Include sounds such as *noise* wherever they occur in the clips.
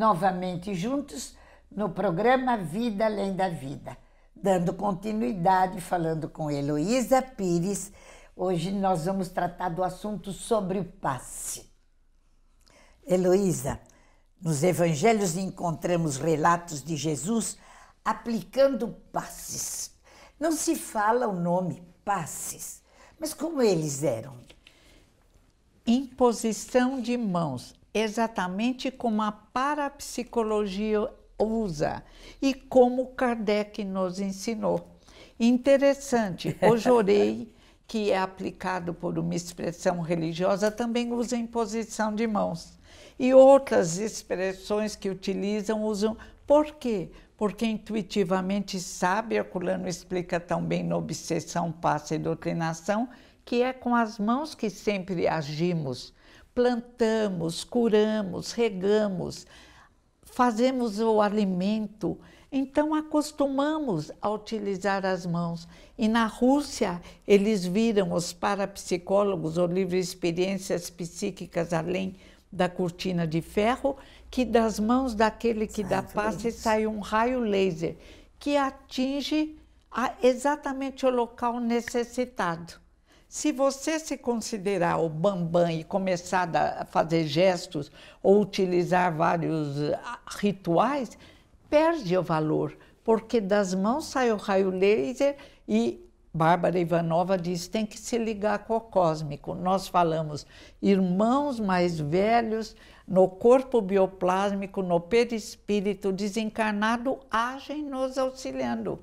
novamente juntos no programa Vida Além da Vida, dando continuidade falando com Heloísa Pires. Hoje nós vamos tratar do assunto sobre o passe. Heloísa, nos evangelhos encontramos relatos de Jesus aplicando passes. Não se fala o nome passes, mas como eles eram? Imposição de mãos, exatamente como a parapsicologia usa e como Kardec nos ensinou. Interessante, hoje *laughs* orei, que é aplicado por uma expressão religiosa, também usa em posição de mãos. E outras expressões que utilizam usam por quê? Porque intuitivamente sabe, Herculano explica tão bem na Obsessão, Passa e Doutrinação, que é com as mãos que sempre agimos plantamos, curamos, regamos, fazemos o alimento, então acostumamos a utilizar as mãos. E na Rússia, eles viram os parapsicólogos ou livre experiências psíquicas além da cortina de ferro, que das mãos daquele que dá passe sai um raio laser que atinge a, exatamente o local necessitado. Se você se considerar o bambam e começar a fazer gestos ou utilizar vários ah, rituais, perde o valor, porque das mãos sai o raio laser e Bárbara Ivanova diz tem que se ligar com o cósmico. Nós falamos irmãos mais velhos no corpo bioplásmico, no perispírito desencarnado agem nos auxiliando.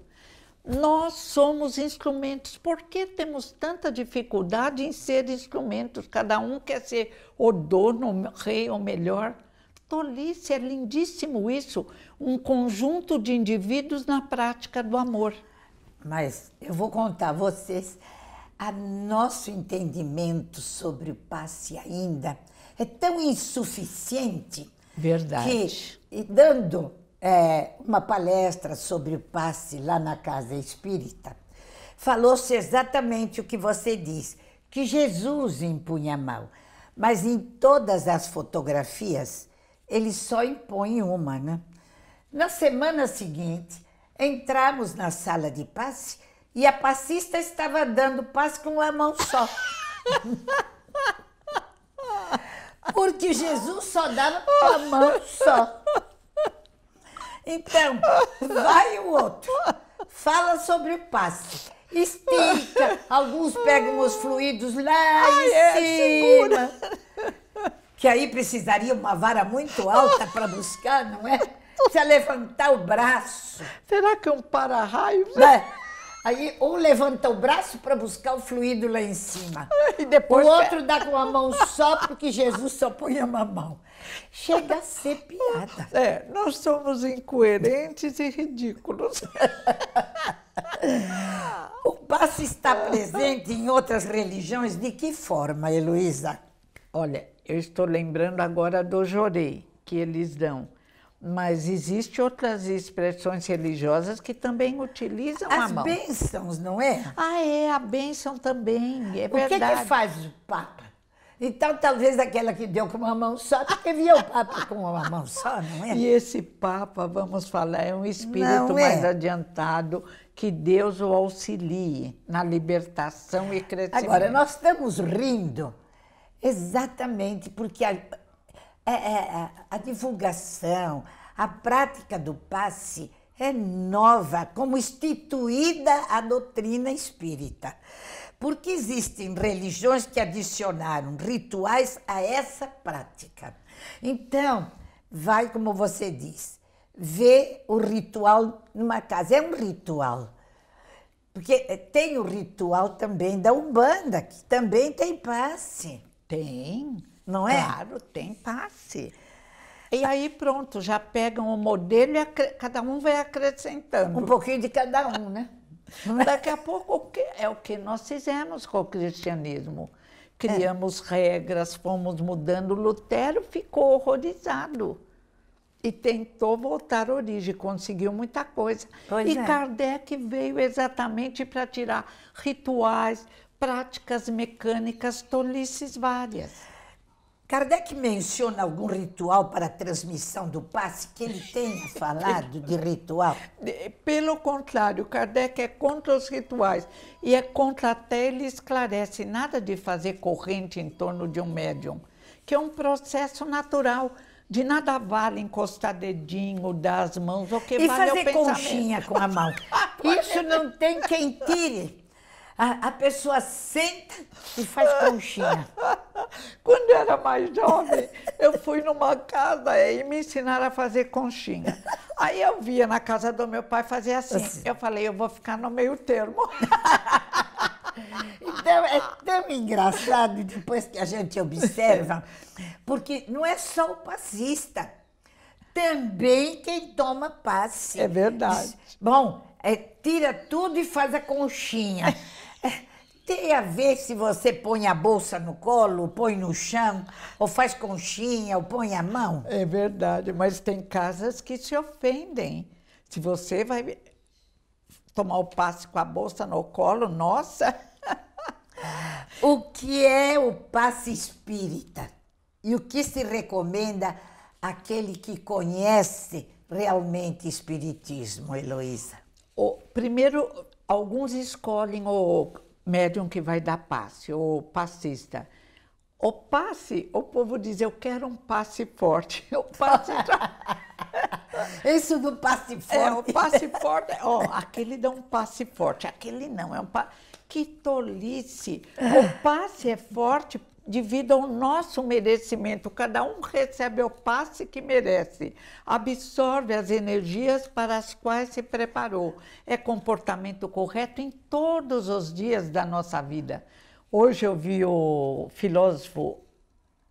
Nós somos instrumentos. Por que temos tanta dificuldade em ser instrumentos? Cada um quer ser o dono, o rei ou melhor. Tolice, é lindíssimo isso. Um conjunto de indivíduos na prática do amor. Mas eu vou contar a vocês, a nosso entendimento sobre o passe ainda é tão insuficiente. Verdade. Que, dando é, uma palestra sobre o passe lá na Casa Espírita, falou-se exatamente o que você diz, que Jesus impunha a mão. Mas em todas as fotografias, ele só impõe uma, né? Na semana seguinte, entramos na sala de passe e a passista estava dando passe com uma mão só. *laughs* Porque Jesus só dava com a mão só. Então, vai o outro, fala sobre o passe, estica, alguns pegam os fluidos lá Ai, em é, cima. Que aí precisaria uma vara muito alta para buscar, não é? Se levantar o braço. Será que é um para-raio? Né? Aí um levanta o braço para buscar o fluido lá em cima. *laughs* E depois... O outro dá com a mão só, porque Jesus só põe a mão. Chega a ser piada. É, nós somos incoerentes e ridículos. o passo está presente em outras religiões de que forma, Heloísa? Olha, eu estou lembrando agora do jorei que eles dão. Mas existem outras expressões religiosas que também utilizam As a mão. As bênçãos, não é? Ah, é, a bênção também, é o é verdade. O que, que faz o Papa? Então, talvez aquela que deu com uma mão só, porque via o Papa com uma mão só, não é? E esse Papa, vamos falar, é um espírito mais é. adiantado, que Deus o auxilie na libertação e crescimento. Agora, nós estamos rindo exatamente porque é, é, é, a divulgação, a prática do passe é nova, como instituída a doutrina espírita. Porque existem religiões que adicionaram rituais a essa prática. Então, vai como você diz, vê o ritual numa casa. É um ritual. Porque eh, tem o ritual também da Umbanda, que também tem passe. Tem não é? Claro, é. tem passe. E aí pronto, já pegam o modelo e cada um vai acrescentando. Um pouquinho de cada um, né? Daqui a pouco é o que nós fizemos com o cristianismo. Criamos é. regras, fomos mudando. Lutero ficou horrorizado e tentou voltar à origem, conseguiu muita coisa. Pois e é. Kardec veio exatamente para tirar rituais, práticas mecânicas, tolices várias. Kardec menciona algum ritual para a transmissão do passe que ele tenha *laughs* falado de ritual? Pelo contrário, Kardec é contra os rituais e é contra até ele esclarece nada de fazer corrente em torno de um médium, que é um processo natural. De nada vale encostar dedinho, dar as mãos, o que e vale é o pensamento. E fazer conchinha com a mão. *laughs* Isso não tem quem tire a, a pessoa senta e faz conchinha. *laughs* Quando eu era mais jovem, eu fui numa casa é, e me ensinaram a fazer conchinha. Aí eu via na casa do meu pai fazer assim. Eu falei, eu vou ficar no meio termo. *laughs* Então, é tão engraçado depois que a gente observa, porque não é só o passista, também quem toma passe. É verdade. Bom, é, tira tudo e faz a conchinha. *laughs* É, tem a ver se você põe a bolsa no colo, põe no chão, ou faz conchinha, ou põe a mão. É verdade, mas tem casas que se ofendem. Se você vai tomar o passe com a bolsa no colo, nossa! o que é o passe espírita? E o que se recomenda àquele que conhece realmente espiritismo, Heloísa? O, primeiro, Alguns escolhem o médium que vai dar passe, o passista. O passe, o povo diz, eu quero um passe forte. *laughs* O passe... *laughs* Isso do passe é, forte. É, o passe forte, ó, aquele dá um passe forte, aquele não, é um passe... Que tolice! *laughs* O passe é forte devido ao nosso merecimento. Cada um recebe o passe que merece, absorve as energias para as quais se preparou. É comportamento correto em todos os dias da nossa vida. Hoje eu vi o filósofo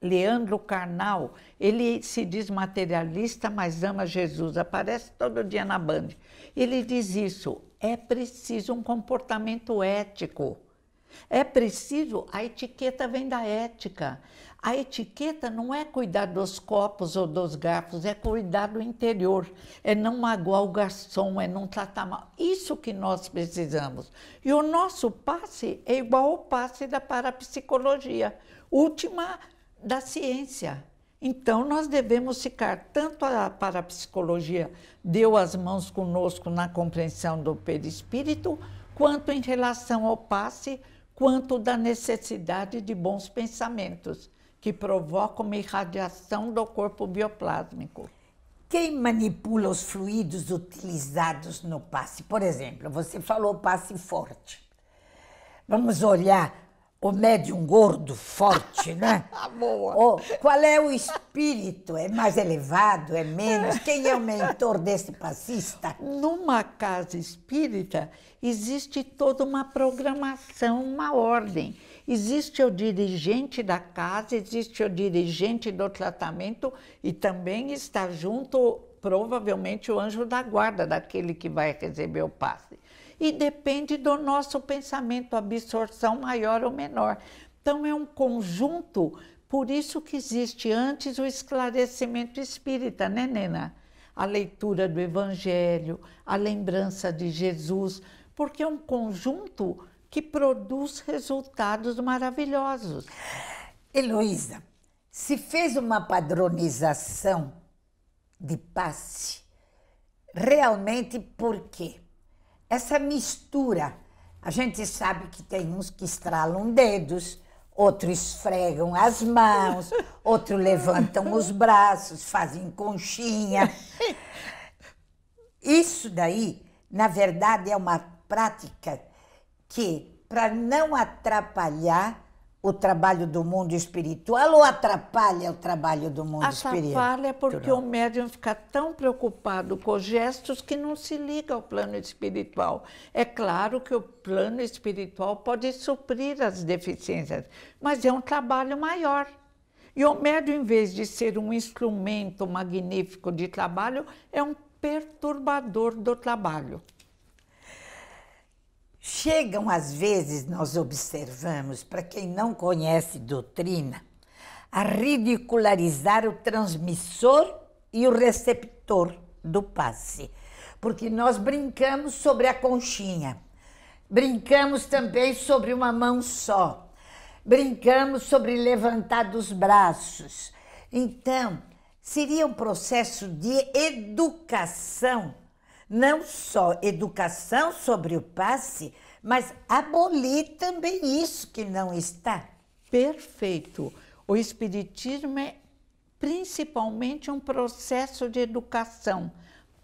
Leandro Carnal, ele se diz materialista, mas ama Jesus, aparece todo dia na Band. Ele diz isso: é preciso um comportamento ético é preciso, a etiqueta vem da ética. A etiqueta não é cuidar dos copos ou dos garfos, é cuidar do interior, é não magoar o garçom, é não tratar mal. Isso que nós precisamos. E o nosso passe é igual ao passe da parapsicologia, última da ciência. Então, nós devemos ficar, tanto a parapsicologia deu as mãos conosco na compreensão do perispírito, quanto em relação ao passe, quanto da necessidade de bons pensamentos, que provocam uma irradiação do corpo bioplásmico. Quem manipula os fluidos utilizados no passe? Por exemplo, você falou passe forte. Vamos olhar o médium gordo, forte, né? *laughs* Ah, boa. O, qual é o espírito? É mais elevado? É menos? Quem é o mentor desse passista? Numa casa espírita existe toda uma programação, uma ordem. Existe o dirigente da casa, existe o dirigente do tratamento e também está junto, provavelmente, o anjo da guarda daquele que vai receber o passe e depende do nosso pensamento, absorção maior ou menor. Então, é um conjunto, por isso que existe antes o esclarecimento espírita, né, Nena? A leitura do Evangelho, a lembrança de Jesus, porque é um conjunto que produz resultados maravilhosos. Heloísa, se fez uma padronização de passe, realmente por quê? essa mistura. A gente sabe que tem uns que estralam dedos, outros esfregam as mãos, *laughs* outros levantam os braços, fazem conchinha. *laughs* Isso daí, na verdade, é uma prática que, para não atrapalhar o trabalho do mundo espiritual ou atrapalha o trabalho do mundo atrapalha espiritual? Atrapalha porque o médium fica tão preocupado com gestos que não se liga ao plano espiritual. É claro que o plano espiritual pode suprir as deficiências, mas é um trabalho maior. E o médium, em vez de ser um instrumento magnífico de trabalho, é um perturbador do trabalho. Chegam, às vezes, nós observamos, para quem não conhece doutrina, a ridicularizar o transmissor e o receptor do passe. Porque nós brincamos sobre a conchinha, brincamos também sobre uma mão só, brincamos sobre levantar dos braços. Então, seria um processo de educação não só educação sobre o passe, mas abolir também isso que não está. Perfeito. O Espiritismo é principalmente um processo de educação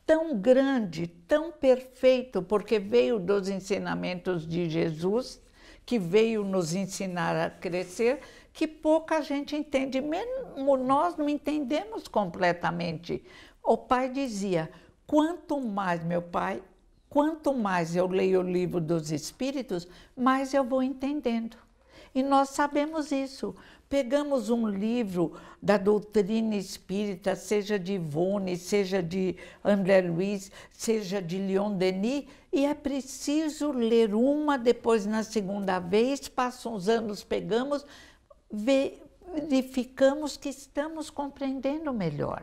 tão grande, tão perfeito, porque veio dos ensinamentos de Jesus, que veio nos ensinar a crescer, que pouca gente entende, mesmo nós não entendemos completamente. O pai dizia: Quanto mais, meu pai, quanto mais eu leio o livro dos Espíritos, mais eu vou entendendo. E nós sabemos isso. Pegamos um livro da doutrina espírita, seja de Ivone, seja de André Luiz, seja de Leon Denis, e é preciso ler uma, depois na segunda vez, passam os anos, pegamos, verificamos que estamos compreendendo melhor.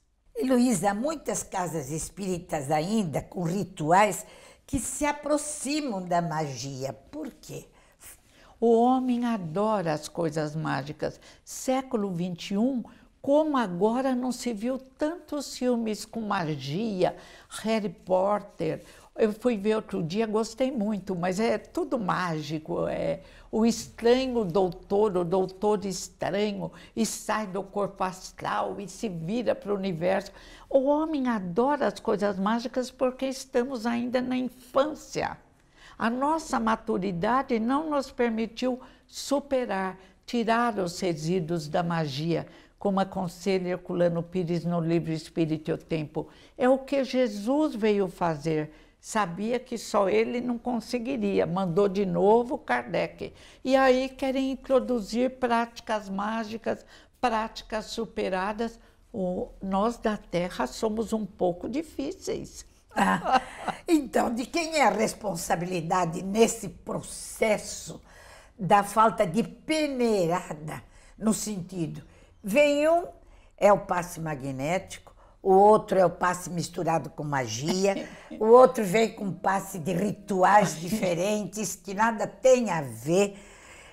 Heloísa, há muitas casas espíritas ainda com rituais que se aproximam da magia. Por quê? O homem adora as coisas mágicas. Século XXI, como agora não se viu tantos filmes com magia, Harry Potter. Eu fui ver outro dia, gostei muito, mas é tudo mágico. É o estranho doutor, o doutor estranho, e sai do corpo astral e se vira para o universo. O homem adora as coisas mágicas porque estamos ainda na infância. A nossa maturidade não nos permitiu superar, tirar os resíduos da magia, como aconselha Herculano Pires no livro Espírito e o Tempo. É o que Jesus veio fazer. Sabia que só ele não conseguiria, mandou de novo Kardec. E aí querem introduzir práticas mágicas, práticas superadas. O, nós da Terra somos um pouco difíceis. Ah, então, de quem é a responsabilidade nesse processo da falta de peneirada no sentido Vem um, é o passe magnético, o outro é o passe misturado com magia, o outro vem com passe de rituais diferentes que nada tem a ver.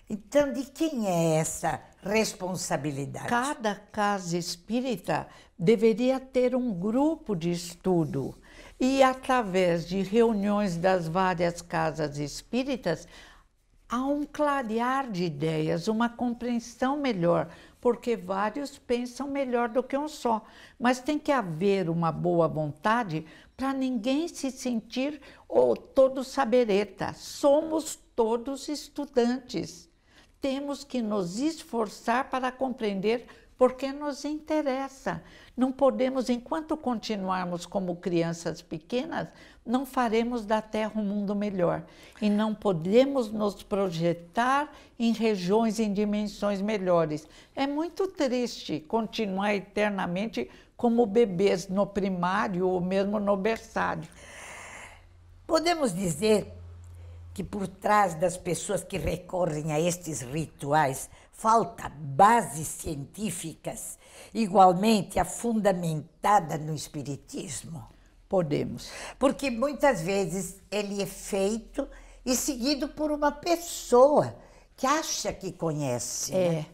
Então, de quem é essa responsabilidade? Cada casa espírita deveria ter um grupo de estudo e, através de reuniões das várias casas espíritas, há um clarear de ideias, uma compreensão melhor porque vários pensam melhor do que um só. Mas tem que haver uma boa vontade para ninguém se sentir ou oh, todo sabereta. Somos todos estudantes. Temos que nos esforçar para compreender porque nos interessa. Não podemos, enquanto continuarmos como crianças pequenas, não faremos da Terra um mundo melhor e não podemos nos projetar em regiões, em dimensões melhores. É muito triste continuar eternamente como bebês no primário ou mesmo no berçário. Podemos dizer que por trás das pessoas que recorrem a estes rituais falta bases científicas igualmente fundamentada no espiritismo? Podemos. Porque muitas vezes ele é feito e seguido por uma pessoa que acha que conhece. É. Né?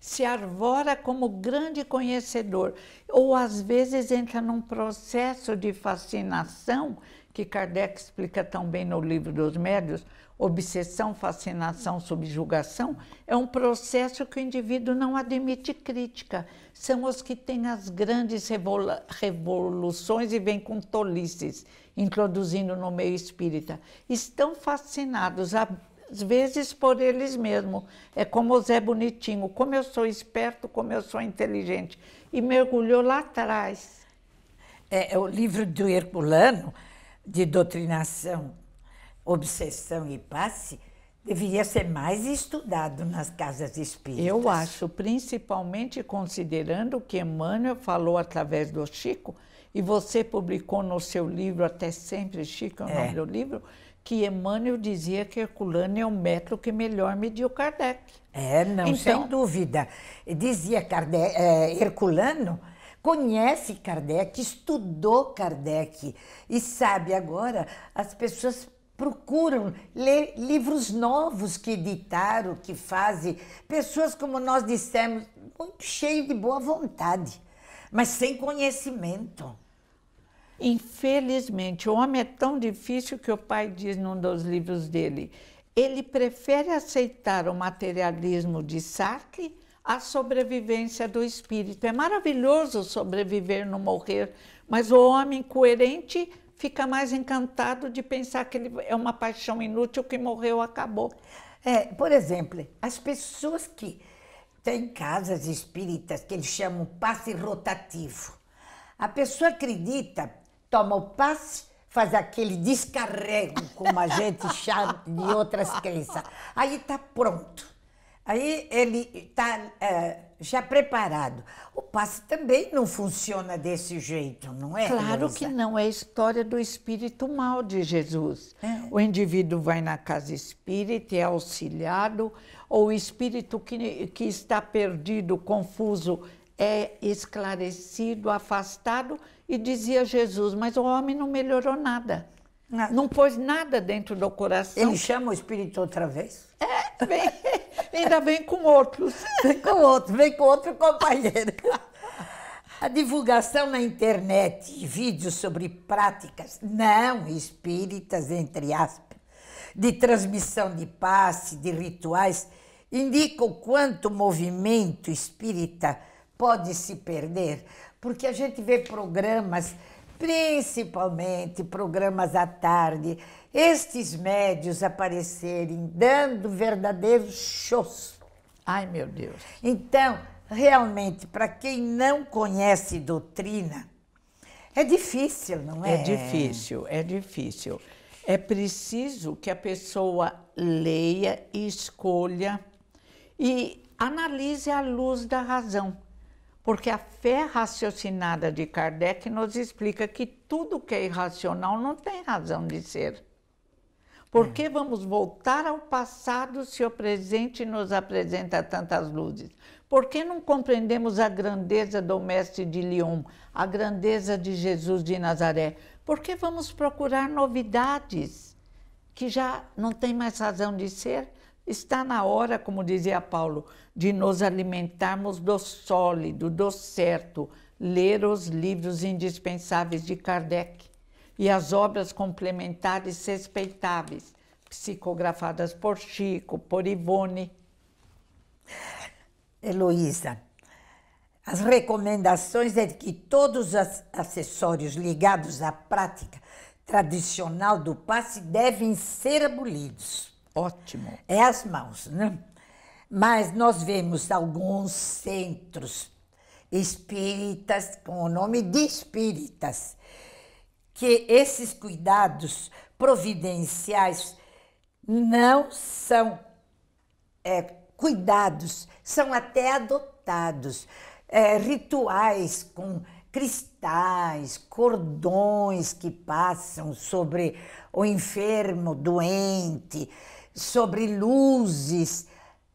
Se arvora como grande conhecedor, ou às vezes entra num processo de fascinação que Kardec explica tão bem no livro dos médios, obsessão, fascinação, subjugação, é um processo que o indivíduo não admite crítica. São os que têm as grandes revoluções e vêm com tolices, introduzindo no meio espírita. Estão fascinados, às vezes por eles mesmos. É como o Zé Bonitinho, como eu sou esperto, como eu sou inteligente. E mergulhou lá atrás. É, é o livro do Herculano de doutrinação, obsessão e passe deveria ser mais estudado nas casas espíritas. Eu acho, principalmente considerando que Emmanuel falou através do Chico, e você publicou no seu livro, até sempre, Chico é o é. nome do livro, que Emmanuel dizia que Herculano é o método que melhor mediu Kardec. É, não, então, sem dúvida. Dizia Kardec, é, Herculano conhece Kardec, estudou Kardec e sabe agora, as pessoas procuram ler livros novos que editaram, que fazem, pessoas como nós dissemos, muito cheio de boa vontade, mas sem conhecimento. Infelizmente, o homem é tão difícil que o pai diz num dos livros dele, ele prefere aceitar o materialismo de Sartre a sobrevivência do espírito. É maravilhoso sobreviver no morrer, mas o homem coerente fica mais encantado de pensar que ele é uma paixão inútil que morreu, acabou. É, por exemplo, as pessoas que têm casas espíritas que eles chamam passe rotativo. A pessoa acredita, toma o passe, faz aquele descarrego, como a gente *laughs* chama de outras crenças. Aí está pronto Aí ele está é, já preparado. O passe também não funciona desse jeito, não é? Claro que não. É a história do espírito mal de Jesus. É. O indivíduo vai na casa espírita, é auxiliado, ou o espírito que, que está perdido, confuso, é esclarecido, afastado, e dizia Jesus: Mas o homem não melhorou nada. Não, ah. não pôs nada dentro do coração. Ele chama o espírito outra vez? É, bem. *laughs* Ainda vem com outros. *laughs* Vem com outro, vem com outro companheiro. A divulgação na internet de vídeos sobre práticas não espíritas, entre aspas, de transmissão de passe, de rituais, indica o quanto o movimento espírita pode se perder, porque a gente vê programas principalmente programas à tarde, estes médios aparecerem dando verdadeiros shows. Ai, meu Deus. Então, realmente, para quem não conhece doutrina, é difícil, não é? É difícil, é difícil. É preciso que a pessoa leia e escolha e analise à luz da razão. Porque a fé raciocinada de Kardec nos explica que tudo que é irracional não tem razão de ser. Por é. que vamos voltar ao passado se o presente nos apresenta tantas luzes? Por que não compreendemos a grandeza do Mestre de Lyon, a grandeza de Jesus de Nazaré? Por que vamos procurar novidades que já não têm mais razão de ser? Está na hora, como dizia Paulo, de nos alimentarmos do sólido, do certo, ler os livros indispensáveis de Kardec e as obras complementares respeitáveis, psicografadas por Chico, por Ivone. Heloísa, as recomendações é que todos os acessórios ligados à prática tradicional do passe devem ser abolidos. Ótimo. É as mãos, né? Mas nós vemos alguns centros espíritas, com o nome de espíritas, que esses cuidados providenciais não são é, cuidados, são até adotados. É, rituais com cristais, cordões que passam sobre o enfermo, doente, sobre luzes.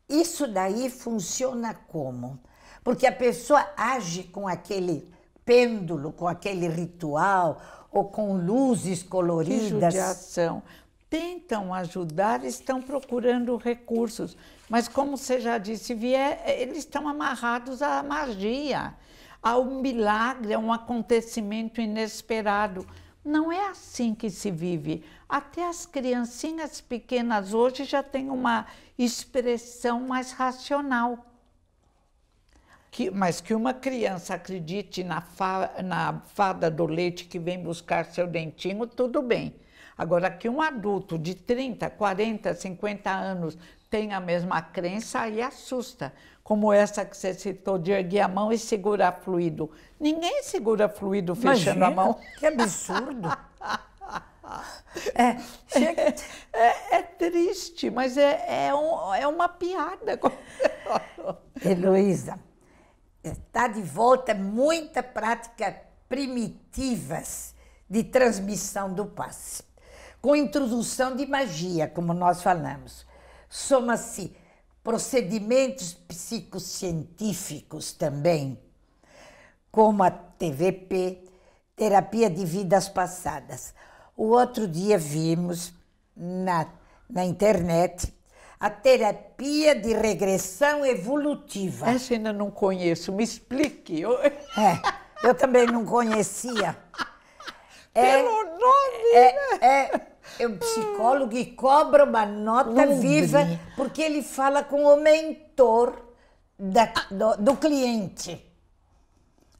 Isso daí funciona como? Porque a pessoa age com aquele pêndulo, com aquele ritual, ou com luzes coloridas. Que judiação. Tentam ajudar, estão procurando recursos, mas como você já disse, vier, eh, eles estão amarrados à magia a um milagre, a um acontecimento inesperado. Não é assim que se vive. Até as criancinhas pequenas hoje já têm uma expressão mais racional. Que, mas que uma criança acredite na, fa, na fada do leite que vem buscar seu dentinho, tudo bem. Agora, que um adulto de 30, 40, 50 anos tem a mesma crença, aí assusta. Como essa que você citou, de erguer a mão e segurar fluido. Ninguém segura fluido fechando Imagina, a mão. Que absurdo! *laughs* É, é, é, triste, mas é, é, um, é uma piada. *laughs* Heloísa, está de volta muita prática primitivas de transmissão do passe com introdução de magia, como nós falamos. Soma-se procedimentos psicocientíficos também, como a TVP, terapia de vidas passadas. O outro dia vimos na, na internet a terapia de regressão evolutiva. Essa ainda não conheço, me explique. Eu... É, eu também não conhecia. *laughs* É, Pelo nome! É, né? é, é um psicólogo e cobra uma nota Lumbre. viva, porque ele fala com o mentor da, do, do cliente.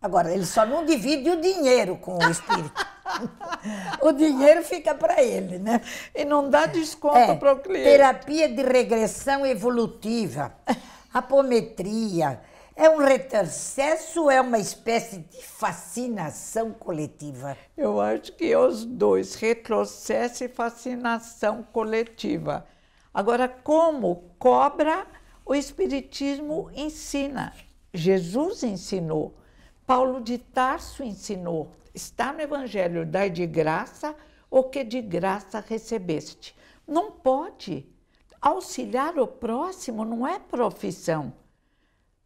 Agora, ele só não divide o dinheiro com o espírito. *laughs* o dinheiro fica para ele, né? E não dá desconto é, para o cliente. Terapia de regressão evolutiva, apometria, é um retrocesso ou é uma espécie de fascinação coletiva? Eu acho que é os dois, retrocesso e fascinação coletiva. Agora, como cobra, o Espiritismo ensina. Jesus ensinou, Paulo de Tarso ensinou. Está no Evangelho, dai de graça o que de graça recebeste. Não pode. Auxiliar o próximo não é profissão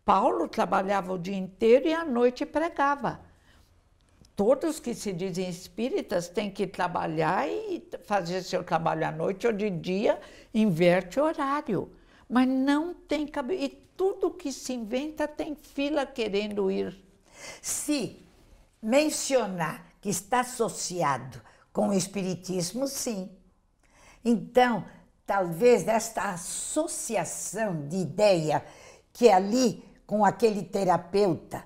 Paulo trabalhava o dia inteiro e à noite pregava. Todos que se dizem espíritas têm que trabalhar e fazer seu trabalho à noite ou de dia, inverte horário. Mas não tem cabelo. E tudo que se inventa tem fila querendo ir. Se mencionar que está associado com o espiritismo, sim. Então, talvez esta associação de ideia que ali com aquele terapeuta,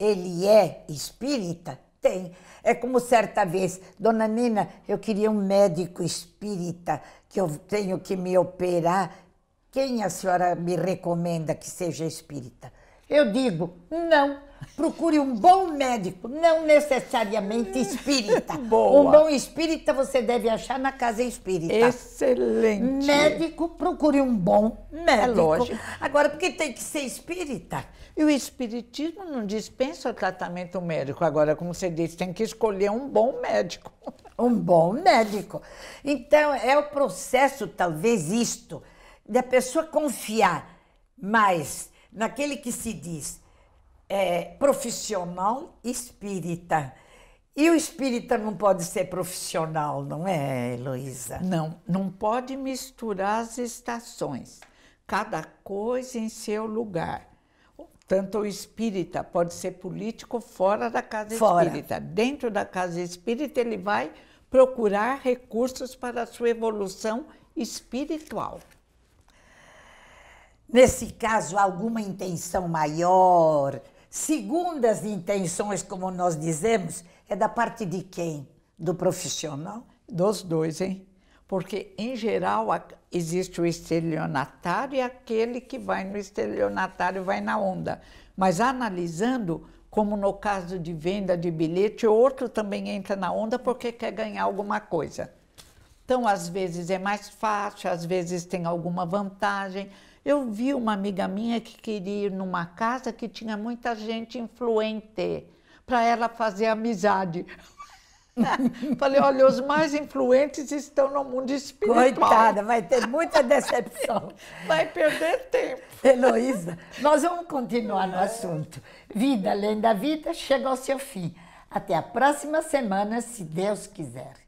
ele é espírita? Tem. É como certa vez, dona Nina, eu queria um médico espírita que eu tenho que me operar. Quem a senhora me recomenda que seja espírita? Eu digo, não. Procure um bom médico, não necessariamente *laughs* espírita. Boa. Um bom espírita você deve achar na casa espírita. Excelente. Médico, procure um bom é médico. É lógico. Agora, porque tem que ser espírita? E o espiritismo não dispensa o tratamento médico. Agora, como você disse, tem que escolher um bom médico. *laughs* Um bom médico. Então, é o processo, talvez, isto, da pessoa confiar mais naquele que se diz é, profissional espírita. E o espírita não pode ser profissional, não é, Heloísa? Não, não pode misturar as estações, cada coisa em seu lugar. Tanto o espírita pode ser político fora da casa fora. espírita. Dentro da casa espírita, ele vai procurar recursos para a sua evolução espiritual nesse caso, alguma intenção maior. Segundas intenções, como nós dizemos, é da parte de quem? Do profissional? Dos dois, hein? Porque, em geral, existe o estelionatário e aquele que vai no estelionatário vai na onda. Mas analisando, como no caso de venda de bilhete, outro também entra na onda porque quer ganhar alguma coisa. Então, às vezes é mais fácil, às vezes tem alguma vantagem eu vi uma amiga minha que queria ir numa casa que tinha muita gente influente para ela fazer amizade. *laughs* Falei, olha, os mais influentes estão no mundo espiritual. Coitada, vai ter muita decepção. *laughs* Vai perder tempo. Heloísa, nós vamos continuar no assunto. Vida além da vida chega ao seu fim. Até a próxima semana, se Deus quiser.